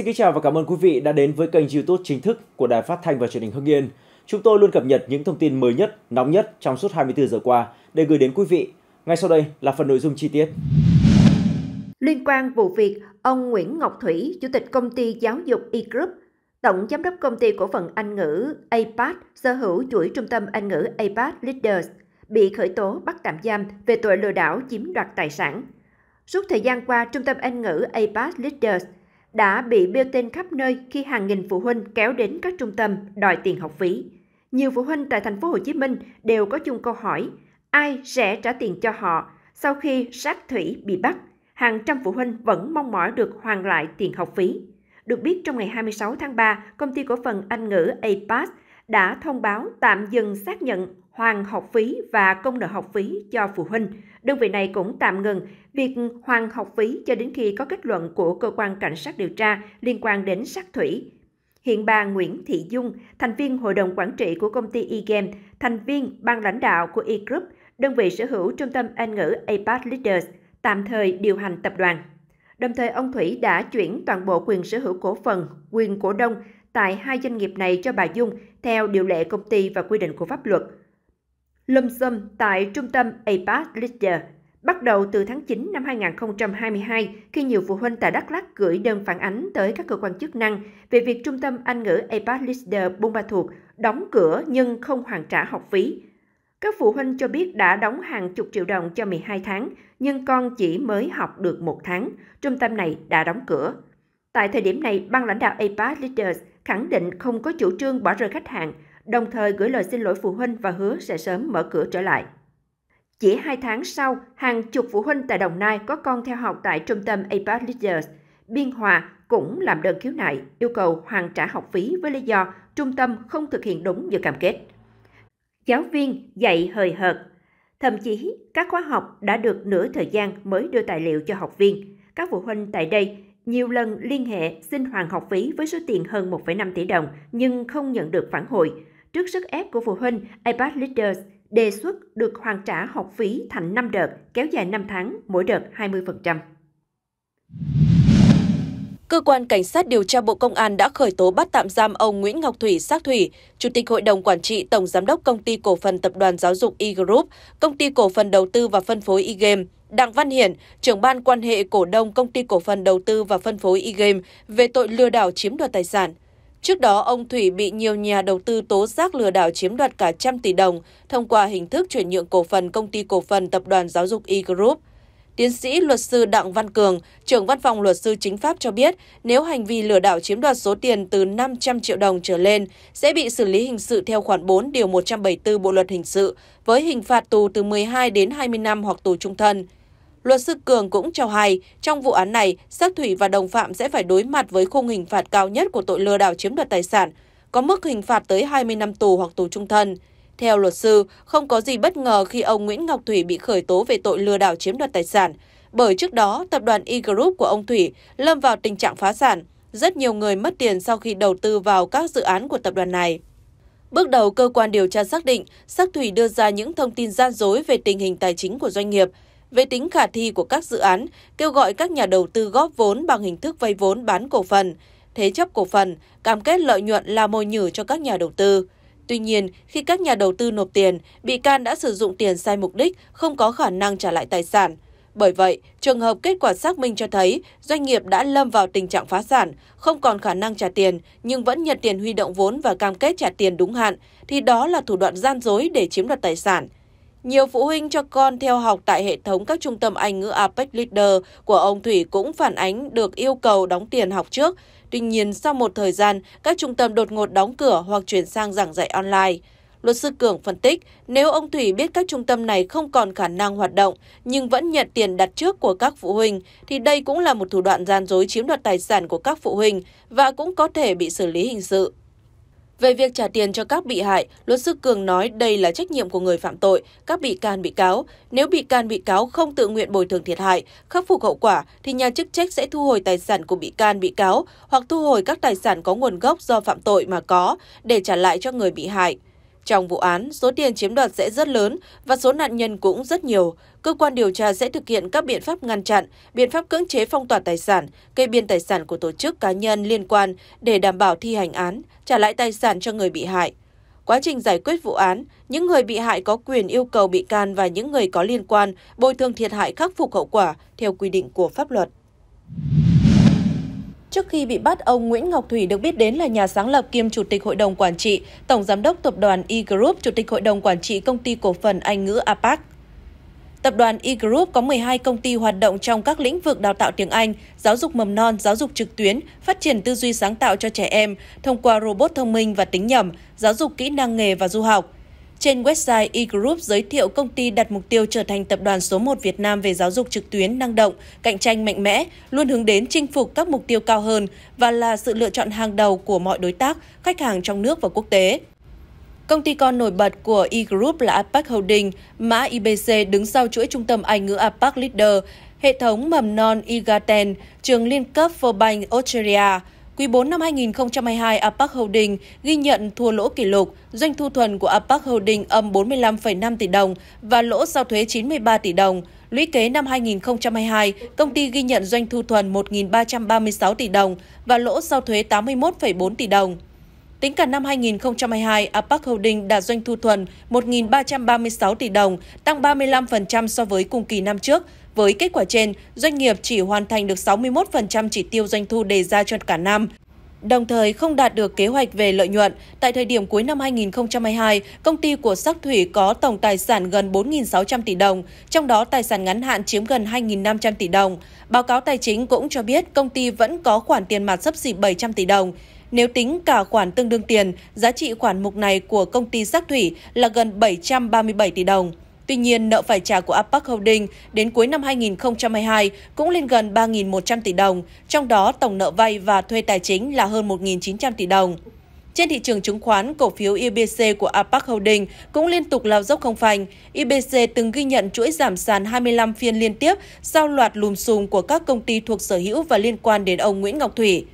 Xin kính chào và cảm ơn quý vị đã đến với kênh YouTube chính thức của Đài Phát thanh và Truyền hình Hưng Yên. Chúng tôi luôn cập nhật những thông tin mới nhất, nóng nhất trong suốt 24 giờ qua để gửi đến quý vị. Ngay sau đây là phần nội dung chi tiết. Liên quan vụ việc, ông Nguyễn Ngọc Thủy, Chủ tịch công ty giáo dục E-Group, Tổng Giám đốc Công ty Cổ phần Anh ngữ APAT, sở hữu chuỗi trung tâm Anh ngữ APAT Leaders, bị khởi tố bắt tạm giam về tội lừa đảo chiếm đoạt tài sản. Suốt thời gian qua, Trung tâm Anh ngữ APAT Leaders – đã bị bêu tên khắp nơi khi hàng nghìn phụ huynh kéo đến các trung tâm đòi tiền học phí. Nhiều phụ huynh tại thành phố Hồ Chí Minh đều có chung câu hỏi, ai sẽ trả tiền cho họ sau khi sát thủy bị bắt? Hàng trăm phụ huynh vẫn mong mỏi được hoàn lại tiền học phí. Được biết trong ngày 26 tháng 3, công ty cổ phần Anh ngữ APAS đã thông báo tạm dừng xác nhận hoàn học phí và công nợ học phí cho phụ huynh. Đơn vị này cũng tạm ngừng việc hoàn học phí cho đến khi có kết luận của cơ quan cảnh sát điều tra liên quan đến sát thủy. Hiện bà Nguyễn Thị Dung, thành viên hội đồng quản trị của công ty eGame, thành viên ban lãnh đạo của eGroup, đơn vị sở hữu trung tâm Anh ngữ APAC Leaders, tạm thời điều hành tập đoàn. Đồng thời, ông Thủy đã chuyển toàn bộ quyền sở hữu cổ phần, quyền cổ đông tại hai doanh nghiệp này cho bà Dung theo điều lệ công ty và quy định của pháp luật – lâm xâm tại trung tâm APAS Leader bắt đầu từ tháng 9 năm 2022 khi nhiều phụ huynh tại Đắk Lắk gửi đơn phản ánh tới các cơ quan chức năng về việc trung tâm Anh ngữ APAS Leader Buôn Ma Thuột đóng cửa nhưng không hoàn trả học phí. Các phụ huynh cho biết đã đóng hàng chục triệu đồng cho 12 tháng, nhưng con chỉ mới học được một tháng. Trung tâm này đã đóng cửa. Tại thời điểm này, ban lãnh đạo APAS Leaders khẳng định không có chủ trương bỏ rơi khách hàng, đồng thời gửi lời xin lỗi phụ huynh và hứa sẽ sớm mở cửa trở lại. Chỉ hai tháng sau, hàng chục phụ huynh tại Đồng Nai có con theo học tại trung tâm APAC Leaders, Biên Hòa cũng làm đơn khiếu nại, yêu cầu hoàn trả học phí với lý do trung tâm không thực hiện đúng như cam kết. Giáo viên dạy hời hợt, thậm chí các khóa học đã được nửa thời gian mới đưa tài liệu cho học viên. Các phụ huynh tại đây nhiều lần liên hệ xin hoàn học phí với số tiền hơn 1,5 tỷ đồng nhưng không nhận được phản hồi. Trước sức ép của phụ huynh, iPad Leaders đề xuất được hoàn trả học phí thành 5 đợt, kéo dài 5 tháng, mỗi đợt 20% cơ quan cảnh sát điều tra Bộ Công an đã khởi tố bắt tạm giam ông Nguyễn Ngọc Thủy Sắc Thủy, Chủ tịch Hội đồng Quản trị Tổng Giám đốc Công ty Cổ phần Tập đoàn Giáo dục E-Group, Công ty Cổ phần Đầu tư và Phân phối E-Game, Đặng Văn Hiển, trưởng ban quan hệ cổ đông Công ty Cổ phần Đầu tư và Phân phối E-Game về tội lừa đảo chiếm đoạt tài sản. Trước đó, ông Thủy bị nhiều nhà đầu tư tố giác lừa đảo chiếm đoạt cả trăm tỷ đồng thông qua hình thức chuyển nhượng cổ phần công ty cổ phần tập đoàn giáo dục E-Group. Tiến sĩ luật sư Đặng Văn Cường, trưởng văn phòng luật sư chính pháp cho biết, nếu hành vi lừa đảo chiếm đoạt số tiền từ 500 triệu đồng trở lên sẽ bị xử lý hình sự theo khoản 4 điều 174 Bộ luật hình sự với hình phạt tù từ 12 đến 20 năm hoặc tù trung thân. Luật sư Cường cũng cho hay, trong vụ án này, Sắc Thủy và đồng phạm sẽ phải đối mặt với khung hình phạt cao nhất của tội lừa đảo chiếm đoạt tài sản, có mức hình phạt tới 20 năm tù hoặc tù trung thân. Theo luật sư, không có gì bất ngờ khi ông Nguyễn Ngọc Thủy bị khởi tố về tội lừa đảo chiếm đoạt tài sản, bởi trước đó tập đoàn E Group của ông Thủy lâm vào tình trạng phá sản, rất nhiều người mất tiền sau khi đầu tư vào các dự án của tập đoàn này. Bước đầu, cơ quan điều tra xác định, Sắc Thủy đưa ra những thông tin gian dối về tình hình tài chính của doanh nghiệp, về tính khả thi của các dự án, kêu gọi các nhà đầu tư góp vốn bằng hình thức vay vốn bán cổ phần, thế chấp cổ phần, cam kết lợi nhuận là mồi nhử cho các nhà đầu tư. Tuy nhiên, khi các nhà đầu tư nộp tiền, bị can đã sử dụng tiền sai mục đích, không có khả năng trả lại tài sản. Bởi vậy, trường hợp kết quả xác minh cho thấy doanh nghiệp đã lâm vào tình trạng phá sản, không còn khả năng trả tiền nhưng vẫn nhận tiền huy động vốn và cam kết trả tiền đúng hạn, thì đó là thủ đoạn gian dối để chiếm đoạt tài sản. Nhiều phụ huynh cho con theo học tại hệ thống các trung tâm Anh ngữ Apex Leader của ông Thủy cũng phản ánh được yêu cầu đóng tiền học trước, Tuy nhiên, sau một thời gian, các trung tâm đột ngột đóng cửa hoặc chuyển sang giảng dạy online. Luật sư Cường phân tích, nếu ông Thủy biết các trung tâm này không còn khả năng hoạt động nhưng vẫn nhận tiền đặt trước của các phụ huynh thì đây cũng là một thủ đoạn gian dối chiếm đoạt tài sản của các phụ huynh và cũng có thể bị xử lý hình sự. Về việc trả tiền cho các bị hại, luật sư Cường nói đây là trách nhiệm của người phạm tội, các bị can bị cáo. Nếu bị can bị cáo không tự nguyện bồi thường thiệt hại, khắc phục hậu quả thì nhà chức trách sẽ thu hồi tài sản của bị can bị cáo hoặc thu hồi các tài sản có nguồn gốc do phạm tội mà có để trả lại cho người bị hại. Trong vụ án, số tiền chiếm đoạt sẽ rất lớn và số nạn nhân cũng rất nhiều. Cơ quan điều tra sẽ thực hiện các biện pháp ngăn chặn, biện pháp cưỡng chế phong tỏa tài sản, kê biên tài sản của tổ chức cá nhân liên quan để đảm bảo thi hành án, trả lại tài sản cho người bị hại. Quá trình giải quyết vụ án, những người bị hại có quyền yêu cầu bị can và những người có liên quan bồi thường thiệt hại khắc phục hậu quả theo quy định của pháp luật. Trước khi bị bắt, ông Nguyễn Ngọc Thủy được biết đến là nhà sáng lập kiêm Chủ tịch Hội đồng Quản trị, Tổng Giám đốc Tập đoàn E-Group, Chủ tịch Hội đồng Quản trị Công ty Cổ phần Anh ngữ APAC. Tập đoàn E-Group có 12 công ty hoạt động trong các lĩnh vực đào tạo tiếng Anh, giáo dục mầm non, giáo dục trực tuyến, phát triển tư duy sáng tạo cho trẻ em thông qua robot thông minh và tính nhẩm, giáo dục kỹ năng nghề và du học. Trên website eGroup giới thiệu công ty đặt mục tiêu trở thành tập đoàn số 1 Việt Nam về giáo dục trực tuyến năng động, cạnh tranh mạnh mẽ, luôn hướng đến chinh phục các mục tiêu cao hơn và là sự lựa chọn hàng đầu của mọi đối tác, khách hàng trong nước và quốc tế. Công ty con nổi bật của e là APAC Holding, mã IBC đứng sau chuỗi trung tâm Anh ngữ APAC Leader, hệ thống mầm non Igaten, trường liên cấp Forbank Australia, Quý 4 năm 2022, Apac Holding ghi nhận thua lỗ kỷ lục, doanh thu thuần của Apac Holding âm 45,5 tỷ đồng và lỗ sau thuế 93 tỷ đồng. Lũy kế năm 2022, công ty ghi nhận doanh thu thuần 1.336 tỷ đồng và lỗ sau thuế 81,4 tỷ đồng. Tính cả năm 2022, Apac Holding đạt doanh thu thuần 1.336 tỷ đồng, tăng 35% so với cùng kỳ năm trước với kết quả trên, doanh nghiệp chỉ hoàn thành được 61% chỉ tiêu doanh thu đề ra cho cả năm, đồng thời không đạt được kế hoạch về lợi nhuận. Tại thời điểm cuối năm 2022, công ty của Sắc Thủy có tổng tài sản gần 4.600 tỷ đồng, trong đó tài sản ngắn hạn chiếm gần 2.500 tỷ đồng. Báo cáo tài chính cũng cho biết công ty vẫn có khoản tiền mặt sấp xỉ 700 tỷ đồng. Nếu tính cả khoản tương đương tiền, giá trị khoản mục này của công ty Sắc Thủy là gần 737 tỷ đồng. Tuy nhiên, nợ phải trả của Apac Holding đến cuối năm 2022 cũng lên gần 3.100 tỷ đồng, trong đó tổng nợ vay và thuê tài chính là hơn 1.900 tỷ đồng. Trên thị trường chứng khoán, cổ phiếu IBC e của Apac Holding cũng liên tục lao dốc không phanh. IBC e từng ghi nhận chuỗi giảm sàn 25 phiên liên tiếp sau loạt lùm xùm của các công ty thuộc sở hữu và liên quan đến ông Nguyễn Ngọc Thủy.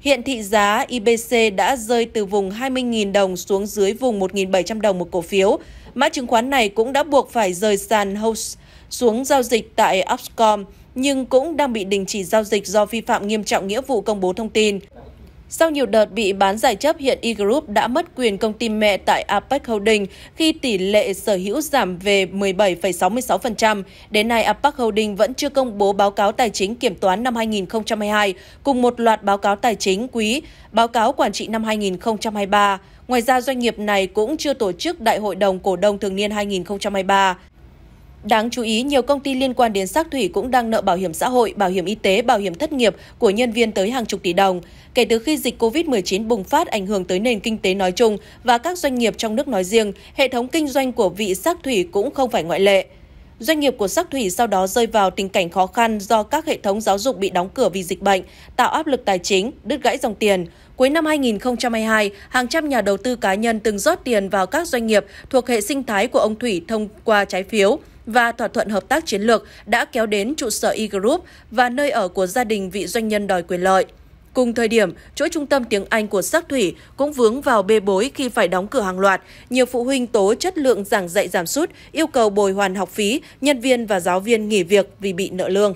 Hiện thị giá IBC đã rơi từ vùng 20.000 đồng xuống dưới vùng 1.700 đồng một cổ phiếu. Mã chứng khoán này cũng đã buộc phải rời sàn host xuống giao dịch tại Oxcom, nhưng cũng đang bị đình chỉ giao dịch do vi phạm nghiêm trọng nghĩa vụ công bố thông tin. Sau nhiều đợt bị bán giải chấp, hiện E-Group đã mất quyền công ty mẹ tại APEC Holding khi tỷ lệ sở hữu giảm về 17,66%. Đến nay, APEC Holding vẫn chưa công bố báo cáo tài chính kiểm toán năm 2022 cùng một loạt báo cáo tài chính quý, báo cáo quản trị năm 2023. Ngoài ra, doanh nghiệp này cũng chưa tổ chức Đại hội đồng Cổ đông Thường niên 2023. Đáng chú ý, nhiều công ty liên quan đến xác thủy cũng đang nợ bảo hiểm xã hội, bảo hiểm y tế, bảo hiểm thất nghiệp của nhân viên tới hàng chục tỷ đồng. Kể từ khi dịch COVID-19 bùng phát ảnh hưởng tới nền kinh tế nói chung và các doanh nghiệp trong nước nói riêng, hệ thống kinh doanh của vị xác thủy cũng không phải ngoại lệ. Doanh nghiệp của sắc thủy sau đó rơi vào tình cảnh khó khăn do các hệ thống giáo dục bị đóng cửa vì dịch bệnh, tạo áp lực tài chính, đứt gãy dòng tiền. Cuối năm 2022, hàng trăm nhà đầu tư cá nhân từng rót tiền vào các doanh nghiệp thuộc hệ sinh thái của ông Thủy thông qua trái phiếu và thỏa thuận hợp tác chiến lược đã kéo đến trụ sở E-Group và nơi ở của gia đình vị doanh nhân đòi quyền lợi. Cùng thời điểm, chuỗi trung tâm tiếng Anh của Sắc Thủy cũng vướng vào bê bối khi phải đóng cửa hàng loạt. Nhiều phụ huynh tố chất lượng giảng dạy giảm sút, yêu cầu bồi hoàn học phí, nhân viên và giáo viên nghỉ việc vì bị nợ lương.